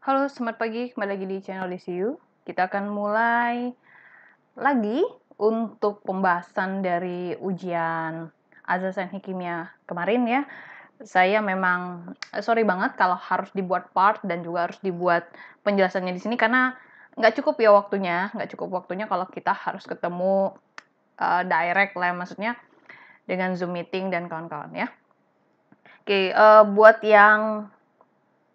Halo, selamat pagi. Kembali lagi di channel DCU. Kita akan mulai lagi untuk pembahasan dari ujian dan Hikimia kemarin ya. Saya memang eh, sorry banget kalau harus dibuat part dan juga harus dibuat penjelasannya di sini karena nggak cukup ya waktunya. Nggak cukup waktunya kalau kita harus ketemu uh, direct lah maksudnya dengan Zoom meeting dan kawan-kawan ya. Oke, uh, buat yang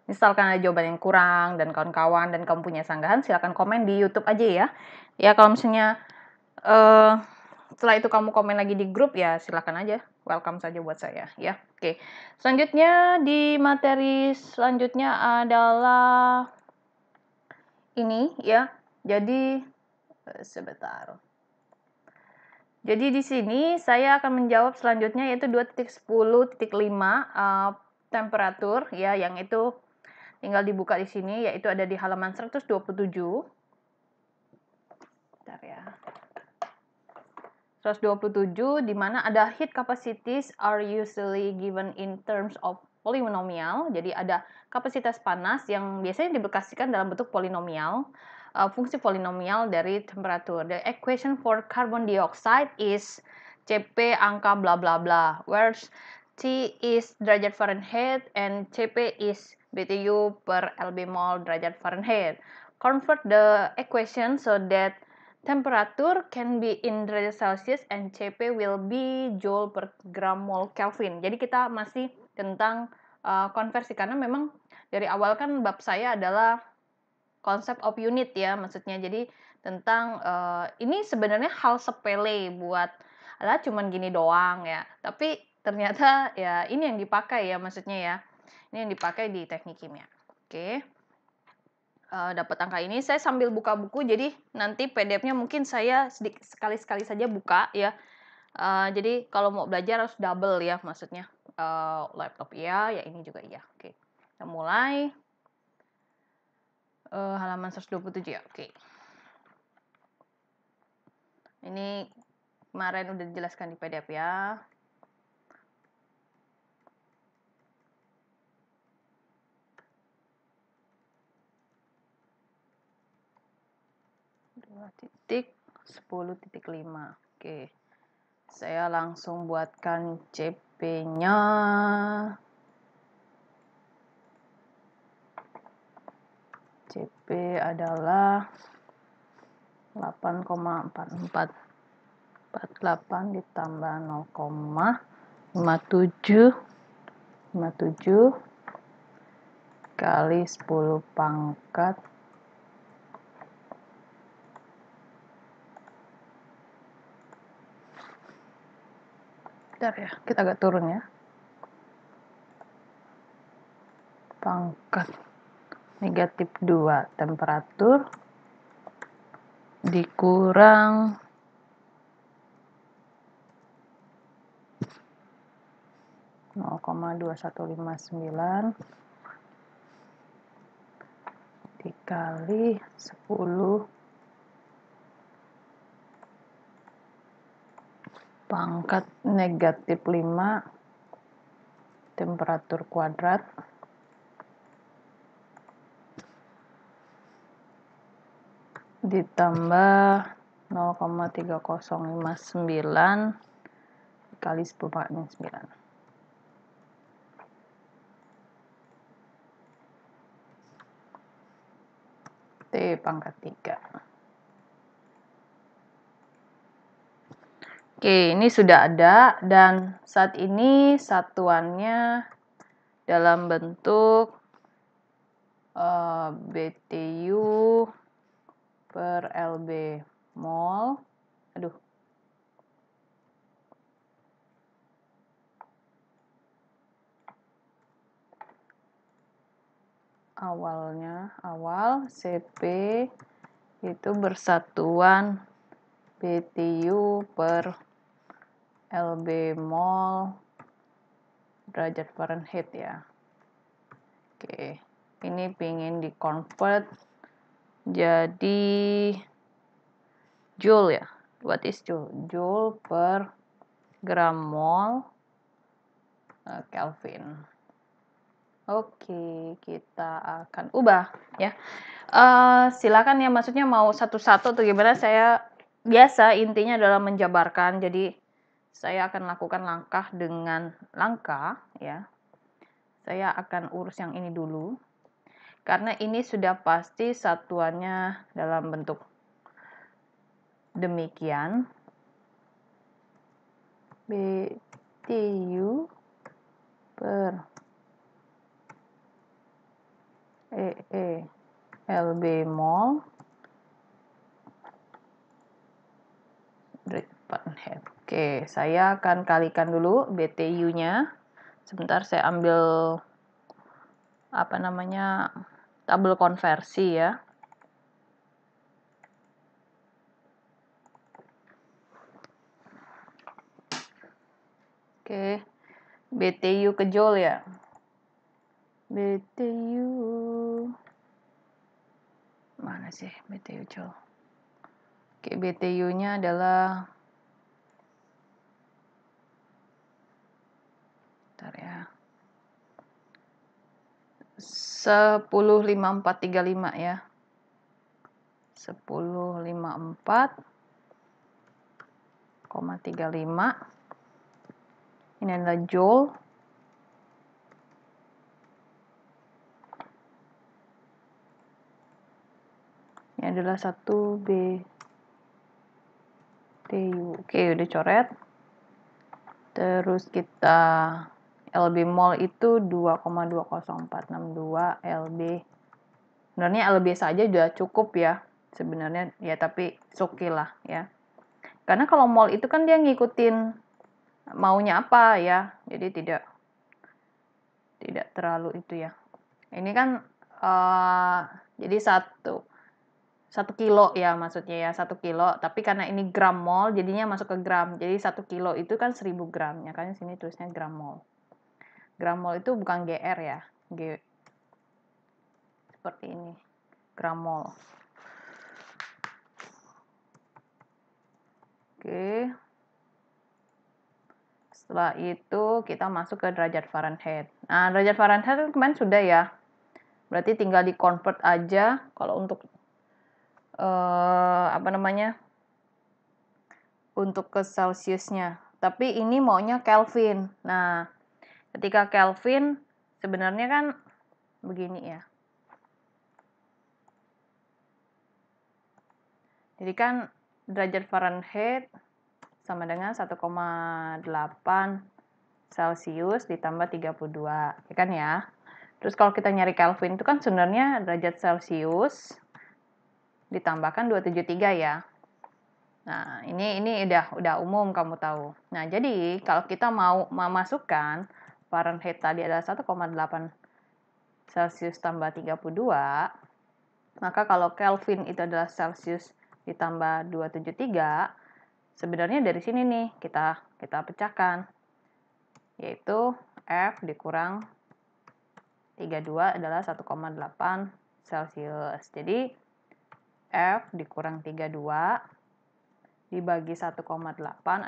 Misalkan ada jawaban yang kurang dan kawan-kawan dan kamu punya sanggahan, silahkan komen di YouTube aja ya. Ya kalau misalnya uh, setelah itu kamu komen lagi di grup ya silahkan aja, welcome saja buat saya ya. Oke, selanjutnya di materi selanjutnya adalah ini ya. Jadi eh, sebentar. Jadi di sini saya akan menjawab selanjutnya yaitu 2.10.5 uh, eh, temperatur ya yang itu Tinggal dibuka di sini, yaitu ada di halaman 127. Bentar ya. 127, di mana ada heat capacities are usually given in terms of polynomial. Jadi ada kapasitas panas yang biasanya dibekasikan dalam bentuk polinomial. Uh, fungsi polinomial dari temperatur. The equation for carbon dioxide is CP angka bla bla bla, where T is derajat Fahrenheit and CP is BTU per LB mol derajat Fahrenheit. Convert the equation so that temperature can be in derajat Celsius and CP will be joule per gram mol Kelvin. Jadi kita masih tentang uh, konversi karena memang dari awal kan bab saya adalah konsep of unit ya maksudnya. Jadi tentang uh, ini sebenarnya hal sepele buat adalah cuman gini doang ya. Tapi ternyata ya ini yang dipakai ya maksudnya ya. Ini yang dipakai di teknik kimia. Oke. Uh, eh, dapat angka ini saya sambil buka buku jadi nanti PDF-nya mungkin saya sekali-sekali saja buka ya. Uh, jadi kalau mau belajar harus double ya maksudnya. Uh, laptop ya, ya ini juga ya. Oke. Kita mulai uh, halaman 127 ya. Oke. Ini kemarin udah dijelaskan di PDF ya. titik 10.5 oke saya langsung buatkan CP nya CP adalah 8,44 48 ditambah 0,57 57 kali 10 pangkat Bentar ya, kita agak turun ya. Pangkat negatif 2 temperatur dikurang koma dua satu lima sembilan dikali sepuluh pangkat negatif 5 temperatur kuadrat ditambah 0,359 dikali 10 pangkat minus 9 T pangkat 3 Oke, ini sudah ada dan saat ini satuannya dalam bentuk uh, eh, BTU per LB mol. Aduh. Awalnya, awal CP itu bersatuan BTU per LB mol derajat Fahrenheit ya. Oke, ini pingin di convert jadi joule ya. What is joule? Joule per gram mol eh, Kelvin. Oke, kita akan ubah ya. Uh, silakan ya, maksudnya mau satu-satu atau gimana? Saya biasa intinya adalah menjabarkan. Jadi saya akan lakukan langkah dengan langkah ya. Saya akan urus yang ini dulu. Karena ini sudah pasti satuannya dalam bentuk demikian. BTU per EE LB mol Break button head. Oke, saya akan kalikan dulu BTU-nya. Sebentar saya ambil apa namanya tabel konversi ya. Oke. BTU ke Joule ya. BTU mana sih BTU Joule? Oke, BTU-nya adalah sebentar ya. 10 5 4 3 5 ya. 10 5 4 koma 35 ini adalah joule ini adalah 1 B TU oke udah coret terus kita LB mol itu 2,20462 LB. Sebenarnya LB saja sudah cukup ya. Sebenarnya ya tapi suki lah ya. Karena kalau mol itu kan dia ngikutin maunya apa ya. Jadi tidak tidak terlalu itu ya. Ini kan uh, jadi satu satu kilo ya maksudnya ya satu kilo tapi karena ini gram mol jadinya masuk ke gram jadi satu kilo itu kan 1000 gram ya kan sini tulisnya gram mol Gramol itu bukan GR ya. G seperti ini. Gramol. Oke. Setelah itu kita masuk ke derajat Fahrenheit. Nah, derajat Fahrenheit kemarin sudah ya. Berarti tinggal di convert aja kalau untuk eh, apa namanya? Untuk ke Celsiusnya. Tapi ini maunya Kelvin. Nah, ketika Kelvin sebenarnya kan begini ya. Jadi kan derajat Fahrenheit sama dengan 1,8 Celcius ditambah 32, ya kan ya. Terus kalau kita nyari Kelvin itu kan sebenarnya derajat Celcius ditambahkan 273 ya. Nah, ini ini udah udah umum kamu tahu. Nah, jadi kalau kita mau memasukkan Fahrenheit tadi adalah 1,8 Celsius tambah 32, maka kalau Kelvin itu adalah Celsius ditambah 273, sebenarnya dari sini nih kita kita pecahkan, yaitu F dikurang 32 adalah 1,8 Celsius. Jadi F dikurang 32 dibagi 1,8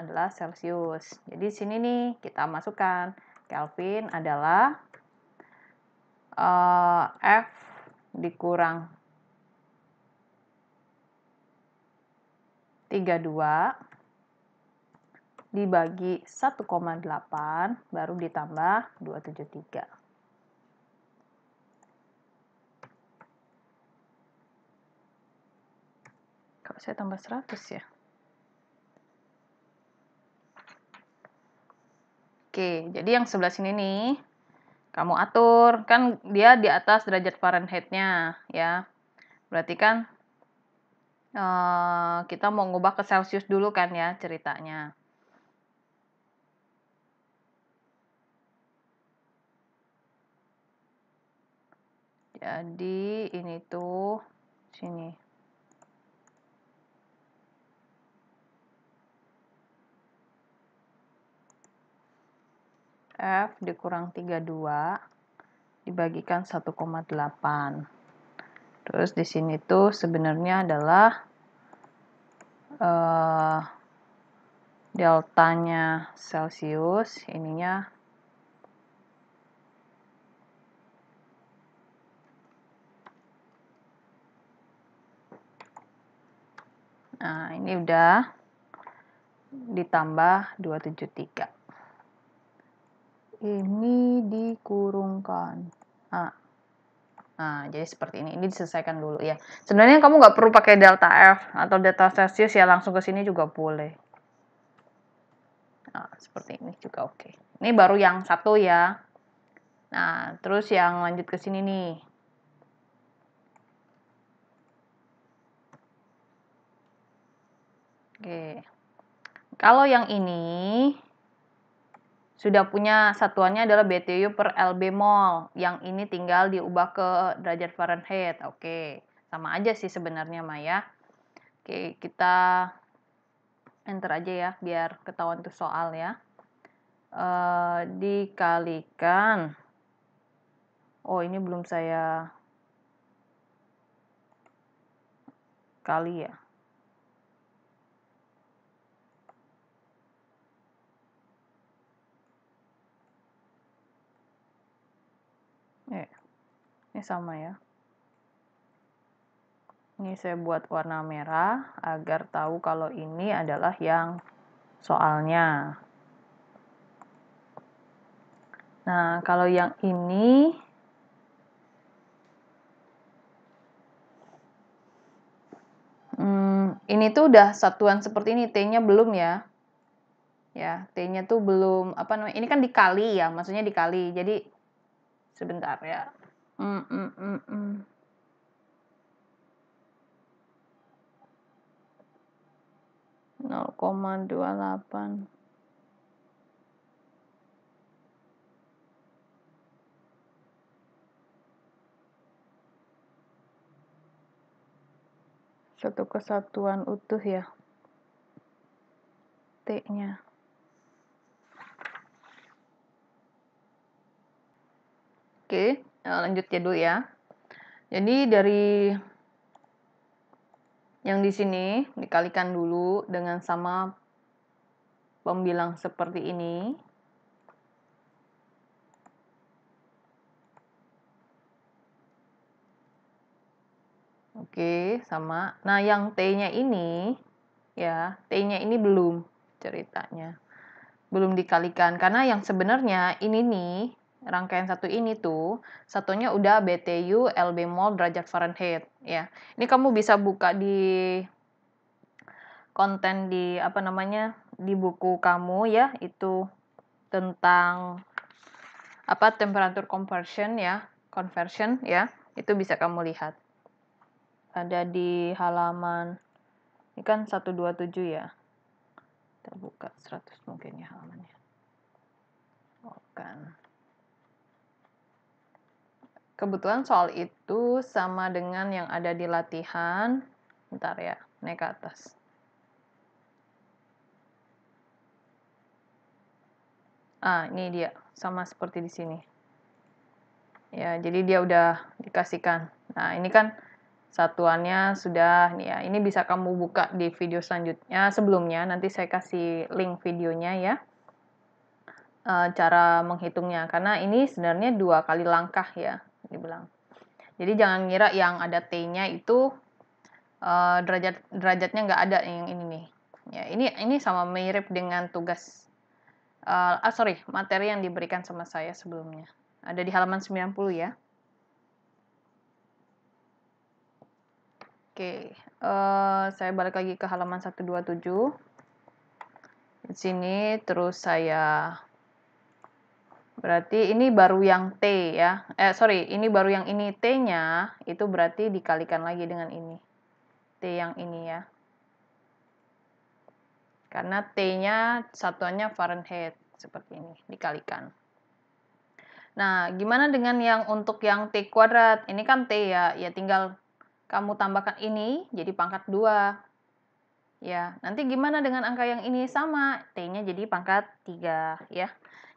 adalah Celsius. Jadi sini nih kita masukkan Kelvin adalah uh, F dikurang 32 dibagi 1,8 baru ditambah 273. Kalau saya tambah 100 ya? Oke, jadi yang sebelah sini nih, kamu atur. Kan dia di atas derajat Fahrenheit-nya, ya. Berarti kan uh, kita mau ngubah ke Celsius dulu kan ya ceritanya. Jadi ini tuh sini. F dikurang 32 dibagikan 1,8. Terus di sini tuh sebenarnya adalah uh, deltanya Celsius, ininya Nah, ini udah ditambah 273. Ini dikurungkan. Nah, Nah, jadi seperti ini. Ini diselesaikan dulu ya. Sebenarnya kamu nggak perlu pakai delta F atau delta Celsius ya langsung ke sini juga boleh. Nah, seperti ini juga oke. Ini baru yang satu ya. Nah, terus yang lanjut ke sini nih. Oke. Kalau yang ini sudah punya satuannya adalah BTU per LB mol. Yang ini tinggal diubah ke derajat Fahrenheit. Oke, sama aja sih sebenarnya Maya. Oke, kita enter aja ya biar ketahuan tuh soal ya. E, dikalikan. Oh, ini belum saya kali ya. Ini ya, sama ya. Ini saya buat warna merah agar tahu kalau ini adalah yang soalnya. Nah, kalau yang ini hmm, ini tuh udah satuan seperti ini, T-nya belum ya. Ya, T-nya tuh belum apa namanya? Ini kan dikali ya, maksudnya dikali. Jadi sebentar ya. 0.28 mm, mm, mm, nol koma dua satu kesatuan utuh ya T nya oke okay. Eh, lanjut ya dulu ya. Jadi dari yang di sini dikalikan dulu dengan sama pembilang seperti ini. Oke, sama. Nah, yang T-nya ini ya, T-nya ini belum ceritanya. Belum dikalikan karena yang sebenarnya ini nih rangkaian satu ini tuh, satunya udah BTU, LB mol, derajat Fahrenheit. Ya, ini kamu bisa buka di konten di apa namanya di buku kamu ya itu tentang apa temperatur conversion ya conversion ya itu bisa kamu lihat ada di halaman ini kan 127 ya kita buka 100 mungkin ya halamannya bukan oh, kan. Kebetulan soal itu sama dengan yang ada di latihan. Bentar ya, naik ke atas. Ah, ini dia. Sama seperti di sini. Ya, jadi dia udah dikasihkan. Nah, ini kan satuannya sudah nih ya. Ini bisa kamu buka di video selanjutnya sebelumnya. Nanti saya kasih link videonya ya. E, cara menghitungnya karena ini sebenarnya dua kali langkah ya dibilang jadi jangan ngira yang ada t-nya itu uh, derajat derajatnya nggak ada yang ini nih ya ini ini sama mirip dengan tugas uh, ah sorry materi yang diberikan sama saya sebelumnya ada di halaman 90 ya Oke, okay, uh, eh, saya balik lagi ke halaman 127. Di sini terus saya Berarti ini baru yang T ya. Eh, sorry, ini baru yang ini T-nya, itu berarti dikalikan lagi dengan ini. T yang ini ya. Karena T-nya satuannya Fahrenheit, seperti ini, dikalikan. Nah, gimana dengan yang untuk yang T kuadrat? Ini kan T ya, ya tinggal kamu tambahkan ini, jadi pangkat 2. Ya, nanti gimana dengan angka yang ini? Sama, T-nya jadi pangkat 3 ya.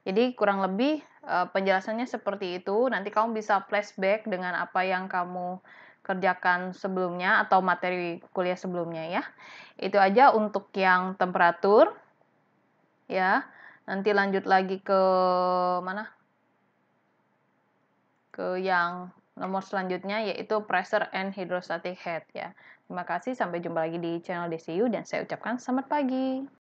Jadi kurang lebih uh, penjelasannya seperti itu. Nanti kamu bisa flashback dengan apa yang kamu kerjakan sebelumnya atau materi kuliah sebelumnya ya. Itu aja untuk yang temperatur. Ya. Nanti lanjut lagi ke mana? Ke yang nomor selanjutnya yaitu pressure and hydrostatic head ya. Terima kasih sampai jumpa lagi di channel DCU dan saya ucapkan selamat pagi.